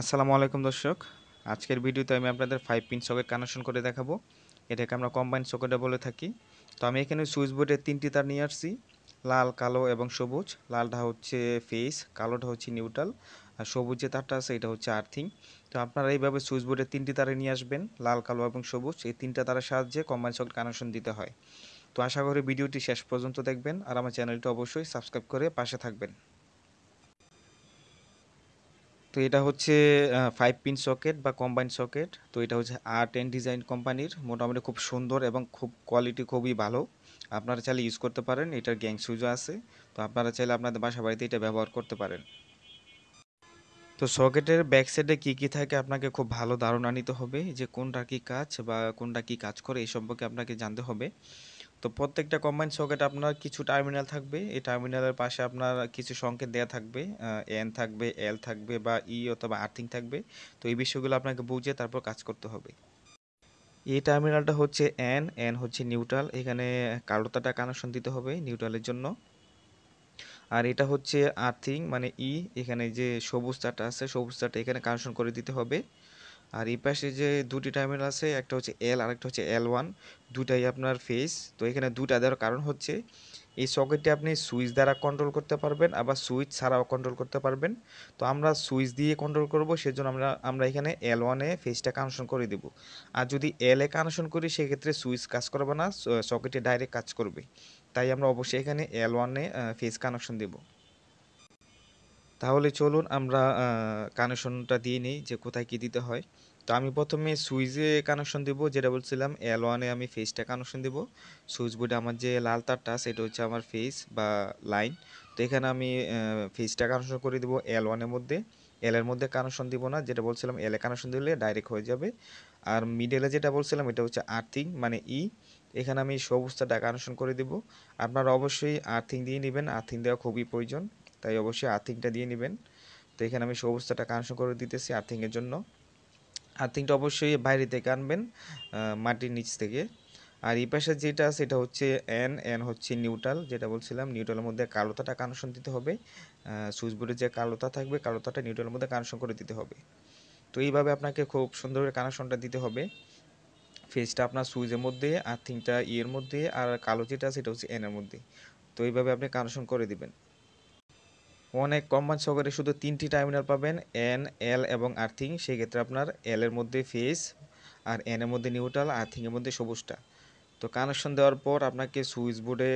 আসসালামু আলাইকুম দর্শক আজকের ভিডিওতে আমি আপনাদের ফাইভ পিন সকেট কানেকশন করে দেখাবো এটাকে আমরা কম্বাইন সকেটে বলে থাকি তো আমি এখানে সুইচ বোর্ডের তিনটি তার নিয়ে আসছি লাল কালো এবং সবুজ লালটা হচ্ছে ফেস কালোটা হচ্ছে নিউট্রাল আর সবুজ যে তারটা আছে এটা হচ্ছে আর্থিং তো আপনারা এইভাবে সুইচ বোর্ডের তিনটি তারে নিয়ে আসবেন লাল কালো এবং সবুজ এই তিনটা তারের সাহায্যে কম্বাইন সকেট কানেকশন দিতে হয় তো আশা করি ভিডিওটি শেষ পর্যন্ত দেখবেন আর আমার চ্যানেলটি অবশ্যই সাবস্ক্রাইব করে পাশে থাকবেন তো এটা হচ্ছে ফাইভ পিন সকেট বা কম্বাইন সকেট তো এটা হচ্ছে আর্ট অ্যান্ড ডিজাইন কোম্পানির মোটামুটি খুব সুন্দর এবং খুব কোয়ালিটি খুবই ভালো আপনারা চাইলে ইউজ করতে পারেন এটার গ্যাং সুইচও আছে তো আপনারা চাইলে আপনাদের বাসা বাড়িতে এটা ব্যবহার করতে পারেন তো সকেটের ব্যাক সাইডে কী কী থাকে আপনাকে খুব ভালো ধারণা নিতে হবে যে কোনটা কী কাজ বা কোনটা কী কাজ করে এই সম্পর্কে আপনাকে জানতে হবে তো প্রত্যেকটা কম্বাইন সকেট আপনার কিছু টার্মিনাল থাকবে এই টার্মিনালের পাশে আপনার কিছু সংকেত দেয়া থাকবে এন থাকবে এল থাকবে বা ই e অথবা আর্থিং থাকবে তো এই বিষয়গুলো আপনাকে বুঝে তারপর কাজ করতে হবে এই টার্মিনালটা হচ্ছে এন এন হচ্ছে নিউট্রাল এখানে কালোতাটা কানেকশন দিতে হবে নিউট্রালের জন্য আর এটা হচ্ছে আর্থিং মানে ই e। এখানে যে সবুজ চাটা আছে সবুজ চাটা এখানে কানেকশন করে দিতে হবে আর এই পাশে যে দুটি টার্মিনাল আছে একটা হচ্ছে এল আর একটা হচ্ছে এল ওয়ান দুটাই আপনার ফেস তো এখানে দুটা দেওয়ার কারণ হচ্ছে এই সকেটটি আপনি সুইচ দ্বারা কন্ট্রোল করতে পারবেন আবার সুইচ ছাড়াও কন্ট্রোল করতে পারবেন তো আমরা সুইচ দিয়ে কন্ট্রোল করব সেজন্য আমরা আমরা এখানে এল ওয়ানে ফেসটা কানেকশন করে দেব আর যদি এল এ কানেকশন করি সেক্ষেত্রে সুইচ কাজ করবে না সকেটে ডাইরেক্ট কাজ করবে তাই আমরা অবশ্যই এখানে এল ওয়ানে ফেস কানেকশন দেবো তাহলে চলুন আমরা কানেকশনটা দিয়ে নিই যে কোথায় কী দিতে হয় তো আমি প্রথমে সুইচে কানেকশন দেবো যেটা বলছিলাম এল ওয়ানে আমি ফেসটা কানেকশন দেবো সুইচ বোর্ডে আমার যে লাল তারটা সেটা হচ্ছে আমার ফেস বা লাইন তো এখানে আমি ফেসটা কানেকশন করে দেবো এল ওয়ানের মধ্যে এল এর মধ্যে কানেকশন দিব না যেটা বলছিলাম এলে কানেকশন দিলে ডাইরেক্ট হয়ে যাবে আর মিডেলে যেটা বলছিলাম এটা হচ্ছে আর্থিং মানে ই e। এখানে আমি সবুজটা কানেকশন করে দেবো আপনারা অবশ্যই আর্থিং দিয়ে নেবেন আর্থিং দেওয়া খুবই প্রয়োজন তাই অবশ্যই আর্থিংটা দিয়ে নেবেন তো এখানে আমি সবুজটাটা কানেকশন করে দিতেছি আর্থিংয়ের জন্য আর্থিংটা অবশ্যই বাইরে থেকে আনবেন মাটির নিচ থেকে আর এই পাশে যেটা সেটা হচ্ছে এন এন হচ্ছে নিউট্রাল যেটা বলছিলাম নিউট্রালের মধ্যে কালোতাটা কানেকশন দিতে হবে সুইচবোর্ডে যে কালোতা থাকবে কালোতাটা নিউট্রালের মধ্যে কানেকশন করে দিতে হবে তো এইভাবে আপনাকে খুব সুন্দর করে কানেকশনটা দিতে হবে ফেসটা আপনার সুইচের মধ্যে আর্থিংটা ইয়ের মধ্যে আর কালো যেটা সেটা হচ্ছে এনের মধ্যে তো এইভাবে আপনি কানেকশন করে দিবেন অনেক কম মাছ সহকারে শুধু তিনটি টার্মিনাল পাবেন এন এল এবং আর্থিং সেক্ষেত্রে আপনার এল এর মধ্যে ফেস আর এন এর মধ্যে নিউট্রাল আর্থিংয়ের মধ্যে সবুজটা তো কানেকশন দেওয়ার পর আপনাকে সুইচ বোর্ডে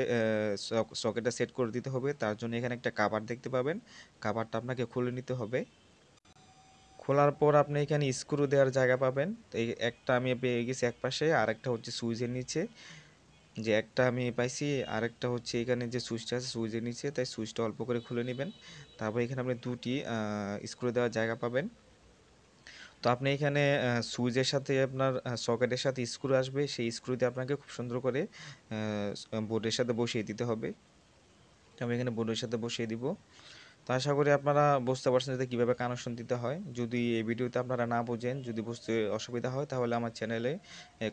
সকেটটা সেট করে দিতে হবে তার জন্য এখানে একটা কাভার দেখতে পাবেন কাভারটা আপনাকে খুলে নিতে হবে খোলার পর আপনি এখানে স্ক্রু দেওয়ার জায়গা পাবেন তো একটা আমি পেয়ে গেছি এক পাশে আর একটা হচ্ছে সুইচের নিচে যে একটা আমি পাইছি আরেকটা হচ্ছে এখানে যে সুইচটা আছে সুইচের নিচে তাই সুইচটা অল্প করে খুলে নেবেন তারপর এখানে আপনি দুটি স্ক্রু দেওয়ার জায়গা পাবেন তো আপনি এখানে সুইচের সাথে আপনার সকেটের সাথে স্ক্রু আসবে সেই স্ক্রুতে আপনাকে খুব সুন্দর করে বোর্ডের সাথে বসিয়ে দিতে হবে আমি এখানে বোর্ডের সাথে বসিয়ে দিব তো আশা করি আপনারা বুঝতে পারছেন যে কীভাবে কানেকশন দিতে হয় যদি এই ভিডিওতে আপনারা না বোঝেন যদি বুঝতে অসুবিধা হয় তাহলে আমার চ্যানেলে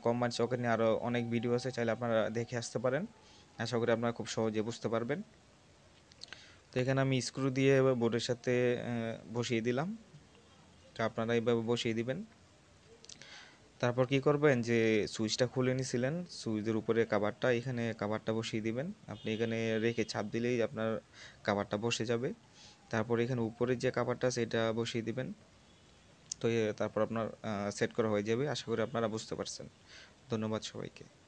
কম্বাইন চকের নিয়ে আরও অনেক ভিডিও আছে চাইলে আপনারা দেখে আসতে পারেন আশা করি আপনারা খুব সহজে বুঝতে পারবেন তো এখানে আমি স্ক্রু দিয়ে বোর্ডের সাথে বসিয়ে দিলাম তো আপনারা এইভাবে বসিয়ে দিবেন তারপর কি করবেন যে সুইচটা খুলে নিছিলেন সুইচের উপরে কাভারটা এখানে কাভারটা বসিয়ে দিবেন আপনি এখানে রেখে ছাপ দিলেই আপনার কাভারটা বসে যাবে তারপর এখানে উপরের যে কাভারটা সেটা বসিয়ে দিবেন তো তারপর আপনার সেট করা হয়ে যাবে আশা করি আপনারা বুঝতে পারছেন ধন্যবাদ সবাইকে